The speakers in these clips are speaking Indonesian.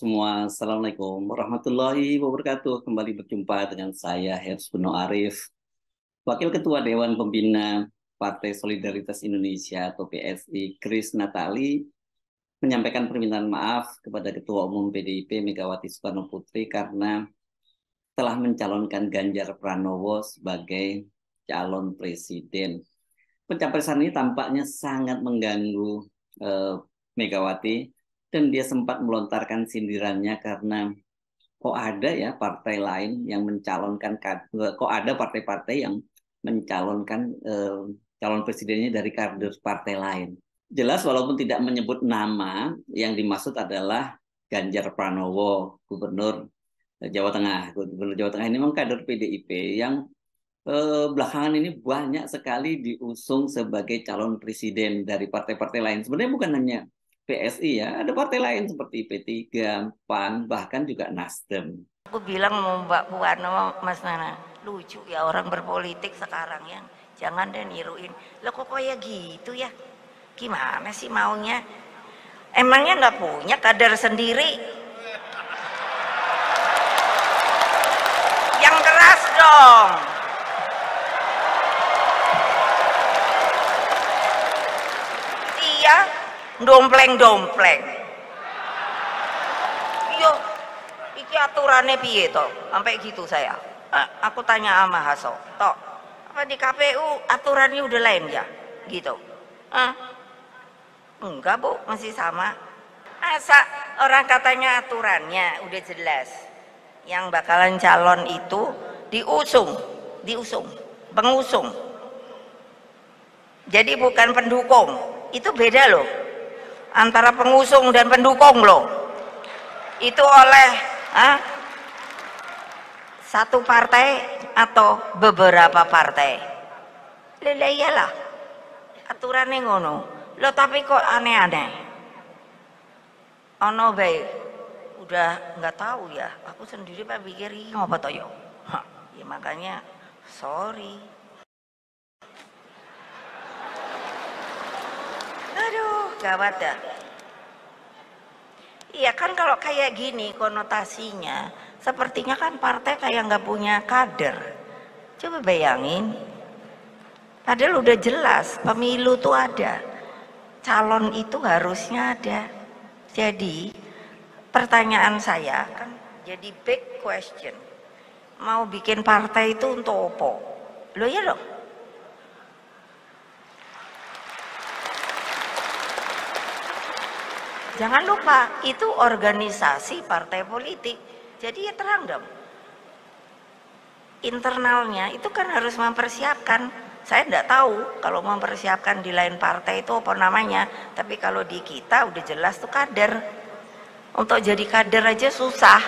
semua. Assalamualaikum warahmatullahi wabarakatuh. Kembali berjumpa dengan saya Herbs Beno Arif, Wakil Ketua Dewan Pembina Partai Solidaritas Indonesia atau PSI Chris Natali menyampaikan permintaan maaf kepada Ketua Umum PDIP Megawati Soekarno Putri karena telah mencalonkan Ganjar Pranowo sebagai calon presiden. Pencapresan ini tampaknya sangat mengganggu eh, Megawati dan dia sempat melontarkan sindirannya karena kok ada ya partai lain yang mencalonkan eh, kok ada partai-partai yang mencalonkan eh, calon presidennya dari kader partai lain. Jelas walaupun tidak menyebut nama, yang dimaksud adalah Ganjar Pranowo, gubernur eh, Jawa Tengah. Gubernur Jawa Tengah ini memang kader PDIP yang eh, belakangan ini banyak sekali diusung sebagai calon presiden dari partai-partai lain. Sebenarnya bukan hanya PSI ya, ada partai lain seperti P3, PAN, bahkan juga Nasdem. Aku bilang mau Mbak Puan Mas Nana, lucu ya orang berpolitik sekarang yang jangan deh niruin. Lo kok kayak gitu ya? Gimana sih maunya? Emangnya nggak punya kader sendiri? Yang keras dong. dompleng-dompleng. Iya, iki aturannya piye to? Sampai gitu saya. Eh, aku tanya sama Haso, to apa di KPU aturannya udah lain ya? Gitu. Ah, enggak bu, masih sama. asa ah, orang katanya aturannya udah jelas. Yang bakalan calon itu diusung, diusung, pengusung. Jadi bukan pendukung, itu beda loh antara pengusung dan pendukung loh itu oleh ah, satu partai atau beberapa partai lele iyalah aturannya ngono lo tapi kok aneh-aneh ono baik udah nggak tahu ya aku sendiri pak pikir ngapa toyo ya makanya sorry Aduh, gawat dah. Iya kan kalau kayak gini konotasinya, sepertinya kan partai kayak nggak punya kader. Coba bayangin. Padahal udah jelas pemilu tuh ada. Calon itu harusnya ada. Jadi pertanyaan saya kan jadi big question. Mau bikin partai itu untuk opo? Lo ya dong. Jangan lupa, itu organisasi partai politik. Jadi ya terang dong. Internalnya itu kan harus mempersiapkan. Saya tidak tahu kalau mempersiapkan di lain partai itu apa namanya. Tapi kalau di kita udah jelas tuh kader. Untuk jadi kader aja susah.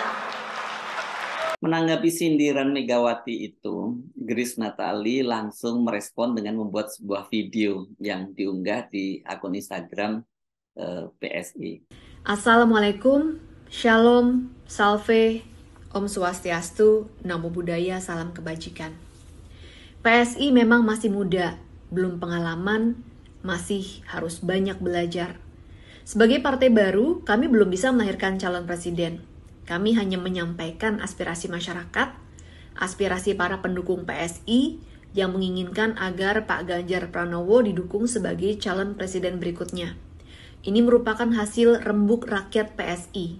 Menanggapi sindiran Megawati itu, Grace Natali langsung merespon dengan membuat sebuah video yang diunggah di akun Instagram Eh, PSI. Assalamualaikum, Shalom, Salve, Om Swastiastu, Namo Buddhaya, Salam Kebajikan. PSI memang masih muda, belum pengalaman, masih harus banyak belajar. Sebagai partai baru, kami belum bisa melahirkan calon presiden. Kami hanya menyampaikan aspirasi masyarakat, aspirasi para pendukung PSI yang menginginkan agar Pak Ganjar Pranowo didukung sebagai calon presiden berikutnya. Ini merupakan hasil rembuk rakyat PSI.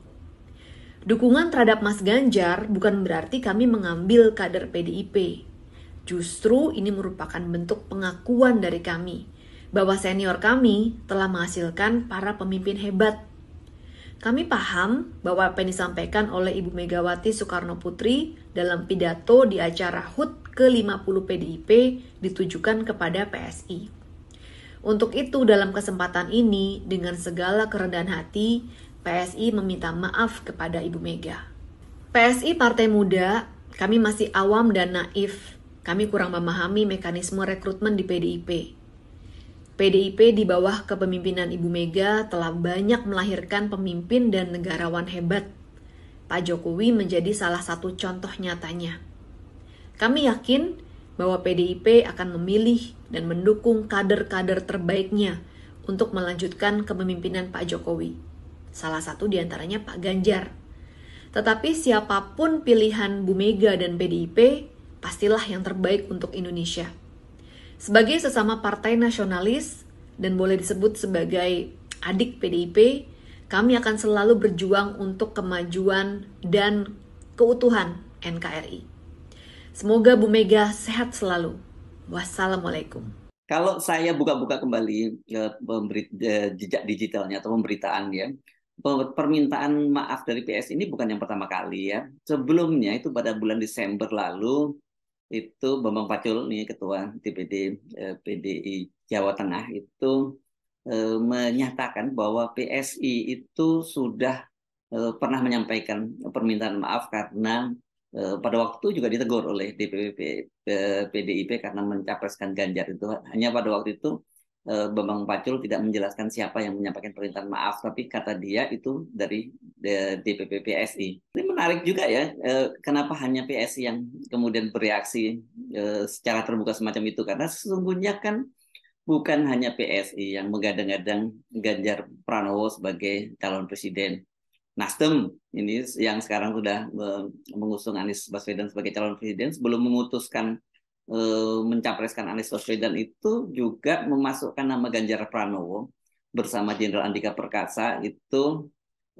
Dukungan terhadap Mas Ganjar bukan berarti kami mengambil kader PDIP. Justru ini merupakan bentuk pengakuan dari kami bahwa senior kami telah menghasilkan para pemimpin hebat. Kami paham bahwa apa yang disampaikan oleh Ibu Megawati Soekarno Putri dalam pidato di acara HUT ke-50 PDIP ditujukan kepada PSI. Untuk itu, dalam kesempatan ini, dengan segala kerendahan hati, PSI meminta maaf kepada Ibu Mega. PSI Partai Muda, kami masih awam dan naif. Kami kurang memahami mekanisme rekrutmen di PDIP. PDIP di bawah kepemimpinan Ibu Mega telah banyak melahirkan pemimpin dan negarawan hebat. Pak Jokowi menjadi salah satu contoh nyatanya. Kami yakin bahwa PDIP akan memilih dan mendukung kader-kader terbaiknya untuk melanjutkan kepemimpinan Pak Jokowi. Salah satu diantaranya Pak Ganjar. Tetapi siapapun pilihan Bu Mega dan PDIP, pastilah yang terbaik untuk Indonesia. Sebagai sesama partai nasionalis dan boleh disebut sebagai adik PDIP, kami akan selalu berjuang untuk kemajuan dan keutuhan NKRI. Semoga Bu Mega sehat selalu. Wassalamualaikum. Kalau saya buka-buka kembali eh, pemberi, eh, jejak digitalnya atau pemberitaan ya, permintaan maaf dari PS ini bukan yang pertama kali ya. Sebelumnya itu pada bulan Desember lalu itu Bambang Pacul nih ketua DPD eh, PDI Jawa Tengah itu eh, menyatakan bahwa PSI itu sudah eh, pernah menyampaikan permintaan maaf karena Eh, pada waktu itu juga ditegur oleh DPP PDIP eh, karena mencapreskan Ganjar itu hanya pada waktu itu eh, Bambang Pacul tidak menjelaskan siapa yang menyampaikan perintah maaf tapi kata dia itu dari DPP PSI ini menarik juga ya kenapa hanya PSI yang kemudian bereaksi secara terbuka semacam itu karena sesungguhnya kan bukan hanya PSI yang menggadang-gadang Ganjar Pranowo sebagai calon presiden Nasdem ini yang sekarang sudah eh, mengusung Anies Baswedan sebagai calon presiden sebelum memutuskan eh, mencapreskan Anies Baswedan itu juga memasukkan nama Ganjar Pranowo bersama Jenderal Andika Perkasa itu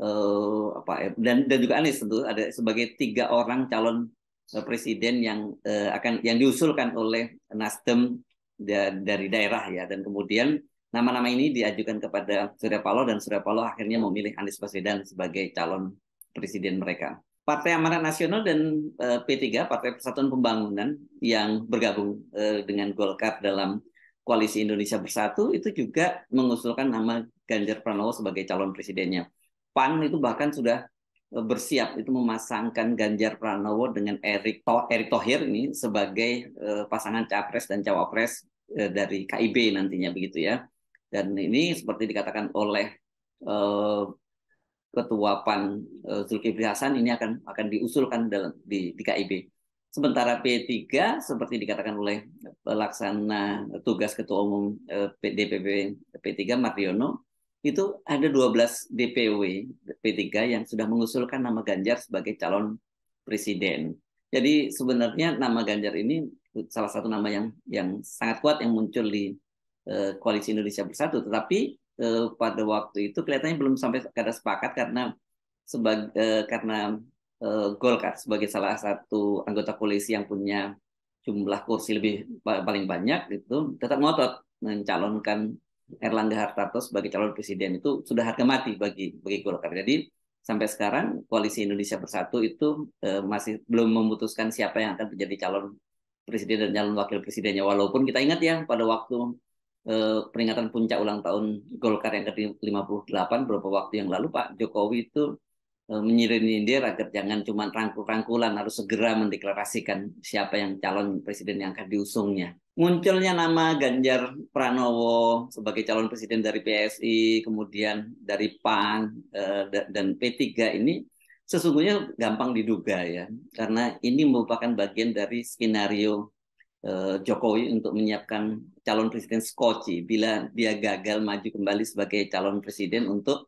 eh, apa ya, dan dan juga Anies tentu ada sebagai tiga orang calon presiden yang akan yang diusulkan oleh Nasdem dari daerah ya dan kemudian Nama-nama ini diajukan kepada Surya Paloh dan Surya Paloh akhirnya memilih Anies Baswedan sebagai calon presiden mereka. Partai Amanat Nasional dan eh, P3, Partai Persatuan Pembangunan yang bergabung eh, dengan Golkar dalam Koalisi Indonesia Bersatu itu juga mengusulkan nama Ganjar Pranowo sebagai calon presidennya. PAN itu bahkan sudah eh, bersiap itu memasangkan Ganjar Pranowo dengan Erick to Erick Thohir ini sebagai pasangan capres dan cawapres dari KIB nantinya begitu ya. Dan ini seperti dikatakan oleh eh, Ketua PAN eh, Zulkifli Hasan ini akan akan diusulkan dalam di, di KIB. Sementara P3 seperti dikatakan oleh pelaksana tugas Ketua Umum eh, DPP P3 Mariono itu ada 12 DPW P3 yang sudah mengusulkan nama Ganjar sebagai calon presiden. Jadi sebenarnya nama Ganjar ini salah satu nama yang yang sangat kuat yang muncul di Eh, koalisi Indonesia Bersatu. Tetapi eh, pada waktu itu kelihatannya belum sampai kata sepakat karena sebagai eh, karena Golkar sebagai salah satu anggota koalisi yang punya jumlah kursi lebih paling banyak itu tetap ngotot mencalonkan Erlangga Hartarto sebagai calon presiden itu sudah harga mati bagi bagi Golkar. Jadi sampai sekarang koalisi Indonesia Bersatu itu masih belum memutuskan siapa yang akan menjadi calon presiden dan calon wakil presidennya. Walaupun kita ingat ya pada waktu Eh, peringatan puncak ulang tahun Golkar yang ke-58 beberapa waktu yang lalu Pak Jokowi itu eh, dia agar jangan cuma rangkul-rangkulan harus segera mendeklarasikan siapa yang calon presiden yang akan diusungnya. Munculnya nama Ganjar Pranowo sebagai calon presiden dari PSI, kemudian dari PAN eh, dan P3 ini sesungguhnya gampang diduga ya karena ini merupakan bagian dari skenario Eh, Jokowi untuk menyiapkan calon presiden Skoci bila dia gagal maju kembali sebagai calon presiden untuk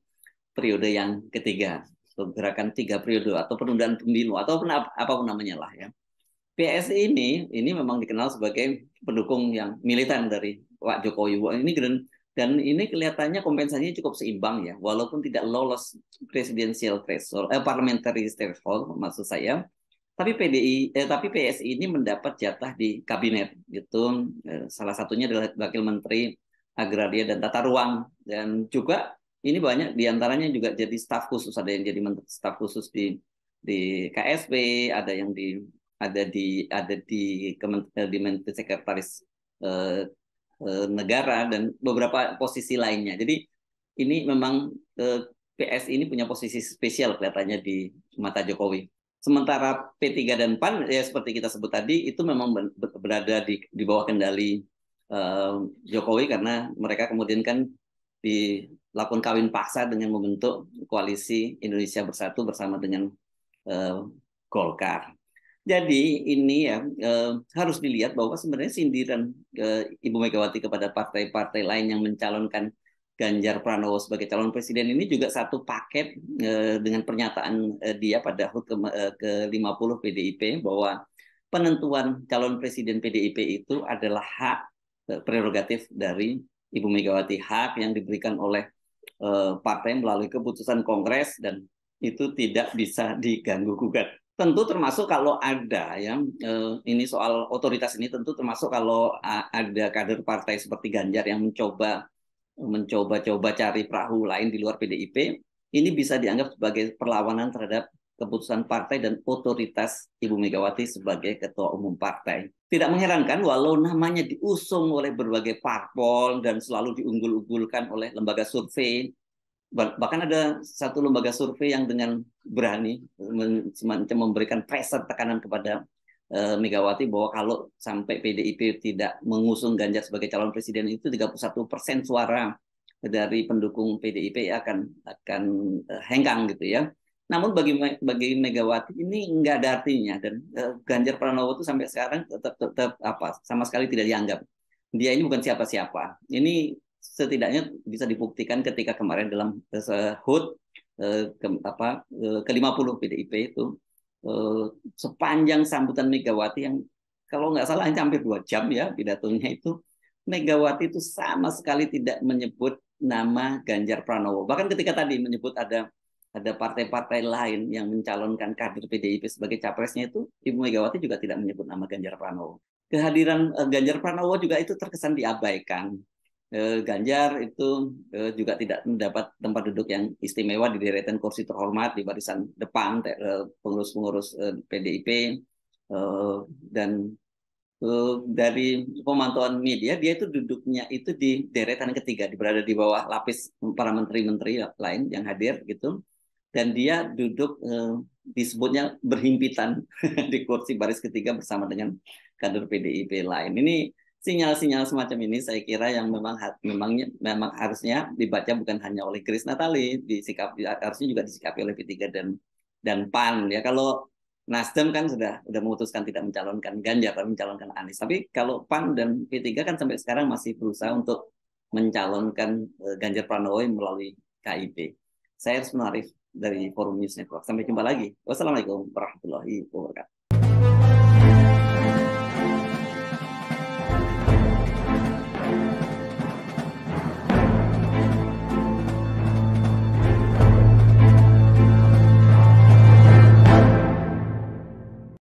periode yang ketiga atau gerakan tiga periode atau penundaan pemilu atau apapun namanya lah ya. PSI ini ini memang dikenal sebagai pendukung yang militan dari Pak Jokowi. Ini dan ini kelihatannya kompensasinya cukup seimbang ya, walaupun tidak lolos presidensial threshold, eh, parliamentary threshold maksud saya, tapi PDI, eh, tapi PSI ini mendapat jatah di kabinet. Itu eh, salah satunya adalah Wakil Menteri Agraria dan Tata Ruang dan juga ini banyak diantaranya juga jadi staf khusus ada yang jadi staf khusus di di KSP ada yang di ada di ada di kementerian eh, di menteri sekretaris eh, eh, negara dan beberapa posisi lainnya jadi ini memang eh, PS ini punya posisi spesial kelihatannya di mata Jokowi Sementara P3 dan PAN ya seperti kita sebut tadi itu memang berada di di bawah kendali uh, Jokowi karena mereka kemudian kan dilakukan kawin paksa dengan membentuk koalisi Indonesia Bersatu bersama dengan uh, Golkar. Jadi ini ya eh, harus dilihat bahwa sebenarnya sindiran Ibu Megawati kepada partai-partai lain yang mencalonkan Ganjar Pranowo sebagai calon presiden ini juga satu paket eh, dengan pernyataan eh, dia pada HUT ke, eh, ke-50 PDIP bahwa penentuan calon presiden PDIP itu adalah hak eh, prerogatif dari Ibu Megawati, hak yang diberikan oleh eh, partai melalui keputusan kongres dan itu tidak bisa diganggu gugat. Tentu termasuk kalau ada yang eh, ini soal otoritas ini tentu termasuk kalau eh, ada kader partai seperti Ganjar yang mencoba mencoba-coba cari perahu lain di luar PDIP, ini bisa dianggap sebagai perlawanan terhadap keputusan partai dan otoritas Ibu Megawati sebagai ketua umum partai. Tidak mengherankan walau namanya diusung oleh berbagai parpol dan selalu diunggul-unggulkan oleh lembaga survei. Bahkan ada satu lembaga survei yang dengan berani semacam memberikan pressure tekanan kepada Eh, Megawati bahwa kalau sampai PDIP tidak mengusung Ganjar sebagai calon presiden itu 31 persen suara dari pendukung PDIP akan akan eh, hengkang gitu ya. Namun bagi bagi Megawati ini nggak ada artinya dan eh, Ganjar Pranowo itu sampai sekarang tetap, tetap apa sama sekali tidak dianggap. Dia ini bukan siapa-siapa. Ini setidaknya bisa dibuktikan ketika kemarin dalam HUT ke, ke-50 PDIP itu Eh, sepanjang sambutan Megawati yang kalau nggak salah hampir dua jam ya pidatonya itu Megawati itu sama sekali tidak menyebut nama Ganjar Pranowo. Bahkan ketika tadi menyebut ada ada partai-partai lain yang mencalonkan kader PDIP sebagai capresnya itu Ibu Megawati juga tidak menyebut nama Ganjar Pranowo. Kehadiran eh, Ganjar Pranowo juga itu terkesan diabaikan. Eh, Ganjar itu eh, juga tidak mendapat tempat duduk yang istimewa di deretan kursi terhormat di barisan depan eh, pengurus-pengurus PDIP dan dari pemantauan media dia itu duduknya itu di deretan ketiga berada di bawah lapis para menteri-menteri lain yang hadir gitu dan dia duduk disebutnya berhimpitan di kursi baris ketiga bersama dengan kader PDIP lain ini sinyal-sinyal semacam ini saya kira yang memang memangnya memang harusnya dibaca bukan hanya oleh Chris Natali, disikap harusnya juga disikapi oleh P3 dan dan PAN ya. Kalau Nasdem kan sudah sudah memutuskan tidak mencalonkan Ganjar tapi mencalonkan Anies. Tapi kalau PAN dan P3 kan sampai sekarang masih berusaha untuk mencalonkan eh, Ganjar Pranowo melalui KIP. Saya harus menarik dari Forum News Network. Sampai jumpa lagi. Wassalamualaikum warahmatullahi wabarakatuh.